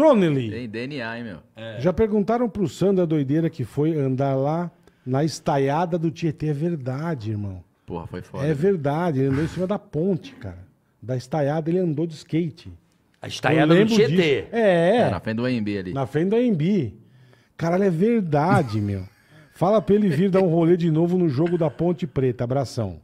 Tronely. Tem DNA, hein, meu? É. Já perguntaram pro Sandro a doideira que foi andar lá na estaiada do Tietê. É verdade, irmão. Porra, foi foda. É né? verdade, ele andou em cima da ponte, cara. Da estaiada ele andou de skate. A estaiada do Tietê. Disso. É, é. Na frente do AMB ali. Na frente do AMB. Caralho, é verdade, meu. Fala pra ele vir dar um rolê de novo no jogo da Ponte Preta. Abração.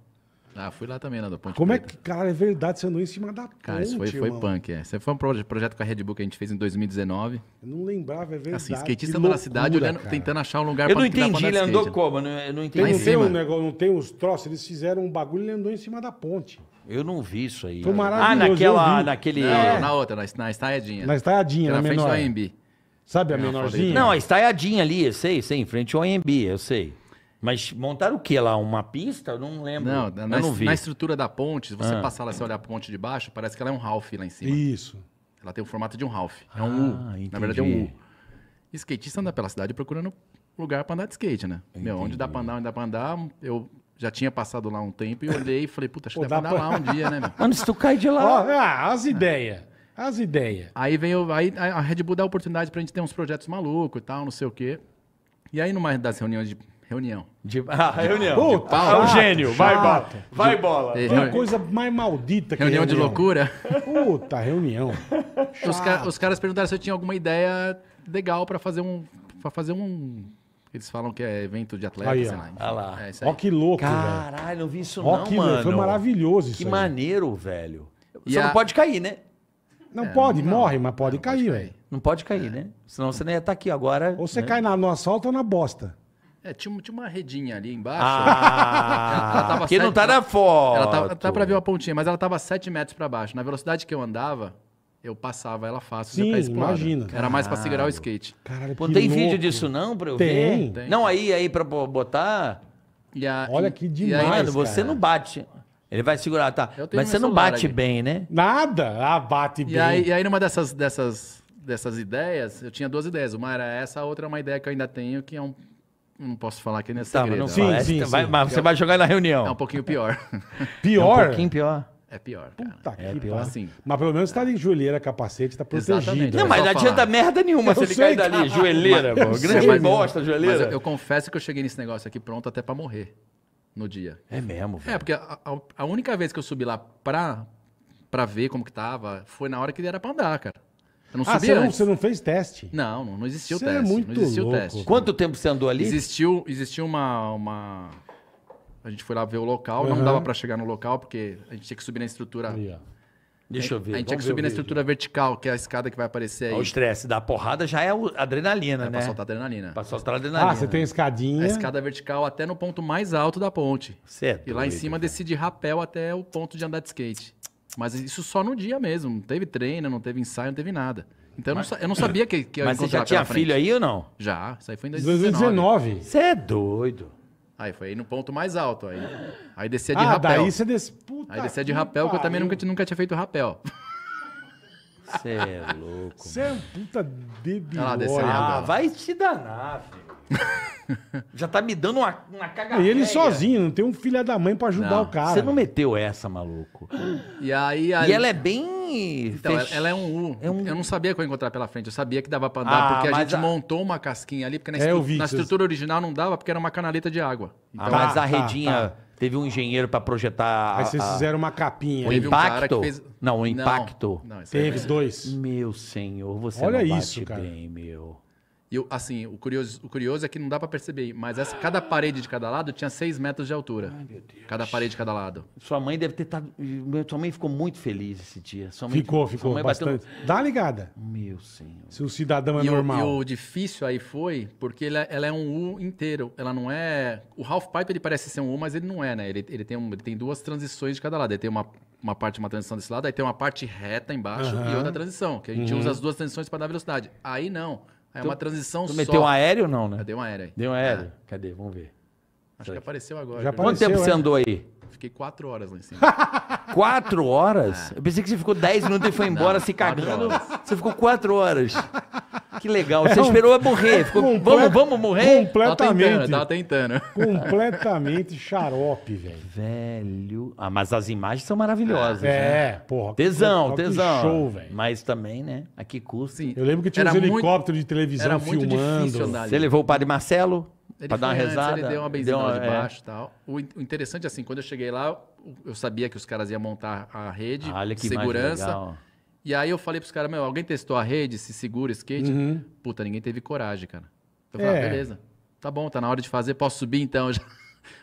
Ah, fui lá também, na né, da Ponte Como é Preta. é que, cara, é verdade, você andou em cima da ponte, Cara, isso foi, foi punk, é. Isso foi um projeto com a Red Bull que a gente fez em 2019. Eu não lembrava, é assim, verdade. Assim, skatista loucura, na cidade, olhando, tentando achar um lugar eu pra né? Eu não entendi, ele andou como? eu não entendi. não, tem um negócio, né, não tem os troços, eles fizeram um bagulho e ele andou em cima da ponte. Eu não vi isso aí. Foi maravilhoso. Ah, naquela, naquele... É. na outra, na, na estaiadinha. Na estaiadinha, na, na frente menor. do AMB. Sabe a é, menorzinha? Não, a estaiadinha ali, eu sei, sei, em frente ao AMB, eu sei. Mas montaram o que lá? Uma pista? Eu não lembro. Não, na, não na estrutura da ponte, se você ah. passar lá, você olhar a ponte de baixo, parece que ela é um Ralph lá em cima. Isso. Ela tem o formato de um Ralph. é um ah, U. Entendi. Na verdade, é um U. E skatista anda pela cidade procurando lugar para andar de skate, né? Entendi. Meu, onde dá para andar, onde dá para andar, eu já tinha passado lá um tempo e olhei e falei, puta, acho que dá, dá pra andar lá um dia, né? Meu? Mano, se tu cai de lá... Oh, ah, as ideias. As ideias. Aí vem o, aí a Red Bull dá a oportunidade pra gente ter uns projetos malucos e tal, não sei o quê. E aí, numa das reuniões de Reunião. De... Ah, reunião. Puta, ah, é um gênio. Vai, bola. Vai, bola. De... Uma coisa mais maldita que Reunião, reunião. de loucura. Puta, reunião. os, os, caras perguntaram se eu tinha alguma ideia legal para fazer um... para fazer um... Eles falam que é evento de atleta, aí, sei lá. Olha ah lá. É Ó que louco, Caralho, velho. não vi isso Ó, não, que mano. Foi maravilhoso isso Que aí. maneiro, velho. E Só a... não pode cair, né? Não é, pode, não, morre, mas pode cair, velho. Não pode cair, é. né? Senão você nem ia estar tá aqui agora. Ou você né? cai na, no asfalto ou na bosta. É, tinha, tinha uma redinha ali embaixo. Ah, que não tá na foto. Ela tava, tá pra ver uma pontinha, mas ela tava 7 metros para baixo. Na velocidade que eu andava, eu passava ela fácil. Sim, tá imagina. Era Caralho. mais pra segurar o skate. Caralho, Pô, tem louco. vídeo disso não pra eu tem. ver? Tem. Não, aí, aí pra botar... A, Olha que demais, mano, você não bate. Ele vai segurar, tá. Mas você não bate bem, né? Nada. Ah, bate e bem. Aí, e aí, numa dessas, dessas, dessas ideias, eu tinha duas ideias. Uma era essa, a outra é uma ideia que eu ainda tenho, que é um não posso falar aqui é nesse tá, segredo. Mas, não, sim, sim, vai, sim. É mas você vai jogar na reunião. É um pouquinho pior. Pior? É um pouquinho pior. É pior. Cara. Puta é que pior. Assim. Mas pelo menos tá em joelheira, capacete, tá protegido. Exatamente. Né? Não, mas não adianta merda nenhuma eu se ele cair dali. Joelheira, mas, Grande bosta, joelheira. Mas eu, eu, confesso que eu cheguei nesse negócio aqui pronto até pra morrer no dia. É mesmo, velho. É, porque a, a, a, única vez que eu subi lá pra, pra ver como que tava foi na hora que ele era pra andar, cara. Eu não ah, você não, você não fez teste? Não, não, não existiu Você é teste. muito não existiu louco. teste. Quanto tempo você andou ali? Existiu, existiu uma, uma. A gente foi lá ver o local, não dava pra chegar no local, porque a gente tinha que subir na estrutura. Aí, Deixa eu ver. a gente tinha que subir na estrutura vertical, que é a escada que vai aparecer aí. O estresse da porrada já é a adrenalina, é né? pra soltar adrenalina. Pra soltar ah, adrenalina. Ah, você tem escadinha. A escada vertical até no ponto mais alto da ponte. Certo. é E lá em cima decide rapel até o ponto de andar de skate. Mas isso só no dia mesmo. Não teve treino, não teve ensaio, não teve nada. Então mas, eu, não, sabia que, que eu Mas você já tinha filho aí ou não? Já. Isso aí foi em 2019. Você é doido. Aí foi aí no ponto mais alto. Aí, aí descia de ah, rapel. Daí você des... Puta aí descia de rapel, pariu. que eu também nunca, nunca tinha feito rapel. Você é louco. Você é um puta debilóide. Ah, vai te danar, filho. Já tá me dando uma, uma cagada. E ele sozinho, não tem um filho da mãe pra ajudar Não, o cara. Você não meteu essa, maluco. E aí. aí- E ela é bem. Então, ela- fech- ela é um U. É um- Eu não sabia que eu ia encontrar pela frente. Eu sabia que dava pra andar, Ah, porque a gente a- montou uma casquinha ali, porque na, É, eu estru- vi na isso. estrutura original não dava, porque era uma canaleta de água. Ah, então, Mas a tá, tá redinha. Tá. Teve um engenheiro pra projetar. Aí vocês a- fizeram uma capinha. O um impacto? fez- Não, o impacto. Não, isso é. dois. Meu senhor, você Olha não bate isso, cara. bem, meu. E assim, o curioso, o curioso é que não dá para perceber, mas essa, cada parede de cada lado tinha 6 metros de altura. Ai, meu Deus. Cada parede de cada lado. Sua mãe deve ter estado. Sua mãe ficou muito feliz esse dia. Sua mãe, ficou, ficou mãe bastante. Bateu... Dá ligada. Meu senhor. Se o cidadão é e normal. O, e o difícil aí foi, porque ela, ela, é um U inteiro. Ela não é. O Half Pipe ele parece ser um U, mas ele não é, né? Ele, ele, tem, um, ele tem duas transições de cada lado. Ele tem uma, uma parte, uma transição desse lado, aí tem uma parte reta embaixo uhum. e outra transição, que a gente uhum. usa as duas transições para dar velocidade. Aí não. É tu, uma transição tu só. Meteu um aéreo não, né? Ah, Eu dei um aéreo aí. Deu um aéreo. É. Cadê? Vamos ver. Acho que apareceu agora. Já né? Quanto tempo você é. andou aí? Fiquei quatro horas lá em cima. quatro horas? É. Eu pensei que você ficou dez minutos e foi embora não, se cagando. Você ficou quatro horas que legal. É Você é um... esperou eu morrer. Ficou, Comple... É vamos, vamos morrer? Completamente. Tava tentando. Tava tentando. Completamente xarope, velho. Velho. Ah, mas as imagens são maravilhosas. É, né? porra. Tesão, que, tesão. Que show, velho. Mas também, né? A que custa. Eu lembro que tinha era uns helicópteros de televisão era filmando. Muito Você levou o padre Marcelo? Ele pra dar uma antes, rezada. Ele deu uma benzinha deu uma, de é. baixo e é. tal. O, interessante, assim, quando eu cheguei lá, eu sabia que os caras iam montar a rede, Olha que segurança. Legal. E aí eu falei pros caras, meu, alguém testou a rede, se segura, skate? Uhum. Puta, ninguém teve coragem, cara. eu falei, ah, é. ah, beleza, tá bom, tá na hora de fazer, posso subir então já.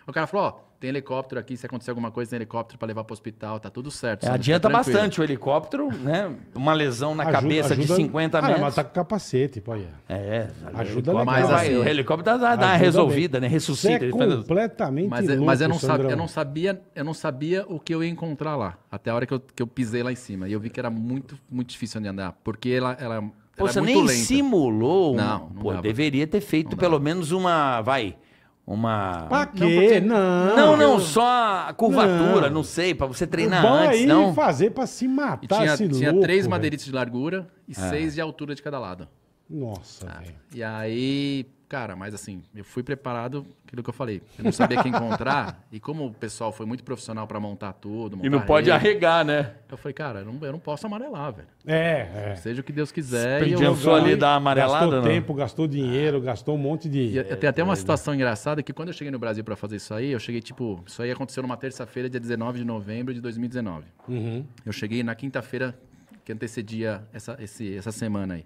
O cara falou, ó, tem helicóptero aqui, se acontecer alguma coisa, tem helicóptero para levar para o hospital, tá tudo certo. É, adianta bastante o helicóptero, né? Uma lesão na ajuda, cabeça ajuda, de 50 ah, metros. mas tá com capacete, pô. É, é ajuda legal. Mas assim, o helicóptero dá, dá resolvida, bem. né? Ressuscita. É completamente mas, é, louco, mas eu, não sabia, eu, não sabia, eu não sabia o que eu ia encontrar lá, até a hora que eu, que eu pisei lá em cima. E eu vi que era muito, muito difícil de andar, porque ela, ela Pô, é você é nem lenta. simulou. Não, não pô, deveria ter feito não pelo menos uma, vai, uma. Pra quê? Não. Não, não, só a curvatura, não, não sei, pra você treinar bom é antes, aí não. fazer pra se matar, e tinha, tinha louco, três madeiritos de largura e é. seis de altura de cada lado. Nossa, ah, velho. E aí, cara, mas assim, eu fui preparado, aquilo que eu falei. Eu não sabia que encontrar, e como o pessoal foi muito profissional para montar tudo. Montar e não pode arregar, né? Eu falei, cara, eu não, eu não posso amarelar, velho. É, é. Seja o que Deus quiser. Você pensou ali da amarelada? Gastou não? tempo, gastou dinheiro, gastou um monte de. E, tem até uma situação engraçada que quando eu cheguei no Brasil para fazer isso aí, eu cheguei tipo. Isso aí aconteceu numa terça-feira, dia 19 de novembro de 2019. Uhum. Eu cheguei na quinta-feira que antecedia essa, esse, essa semana aí.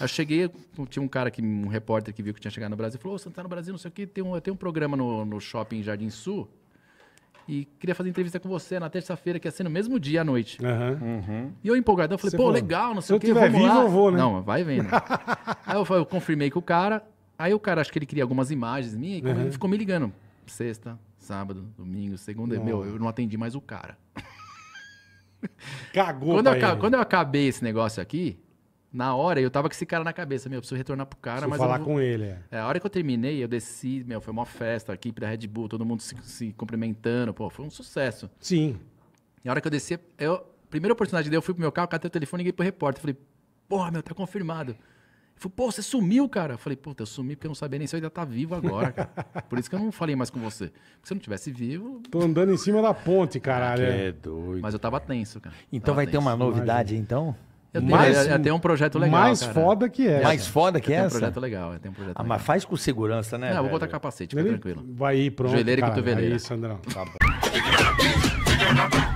Eu cheguei, tinha um cara que, um repórter que viu que tinha chegado no Brasil, falou: Ô, oh, tá no Brasil, não sei o quê, tem um, tem um programa no, no shopping Jardim Sul. E queria fazer entrevista com você na terça-feira, que é ia assim, ser no mesmo dia à noite. Uhum. E eu empolgado, eu falei, você pô, falou, legal, não sei o quê, vamos vivo, lá. Eu vou, né? Não, vai vendo. aí eu, eu confirmei com o cara, Aí o cara, acho que ele queria algumas imagens minhas, e uhum. ele ficou me ligando. Sexta, sábado, domingo, segunda. Não. Meu, eu não atendi mais o cara. Cagou, quando eu, quando eu acabei esse negócio aqui, na hora, eu tava com esse cara na cabeça, meu, eu preciso retornar pro cara, preciso mas. falar vou... com ele. É. é, a hora que eu terminei, eu desci, meu, foi uma festa, a equipe da Red Bull, todo mundo se, se cumprimentando, pô, foi um sucesso. Sim. E a hora que eu desci, eu. Primeira oportunidade deu, eu fui pro meu carro, catei o telefone e liguei pro repórter. Falei, porra, meu, tá confirmado. Ele pô, você sumiu, cara. Eu falei, pô eu sumi porque eu não sabia nem se eu ainda tá vivo agora, cara. Por isso que eu não falei mais com você. Porque se eu não tivesse vivo. Tô andando em cima da ponte, caralho. Ah, é, é doido. Mas eu tava tenso, cara. Então tava vai tenso. ter uma novidade, Imagina. então? Eu tenho, mais, é, é, um projeto legal. Mais cara. foda que é. Mais foda que é. Tem um projeto legal. É, um projeto ah, legal. mas faz com segurança, né? Não, vou botar capacete, fica tranquilo. Vai ir, pronto. Joelheira e É isso, Andrão. Tá bom.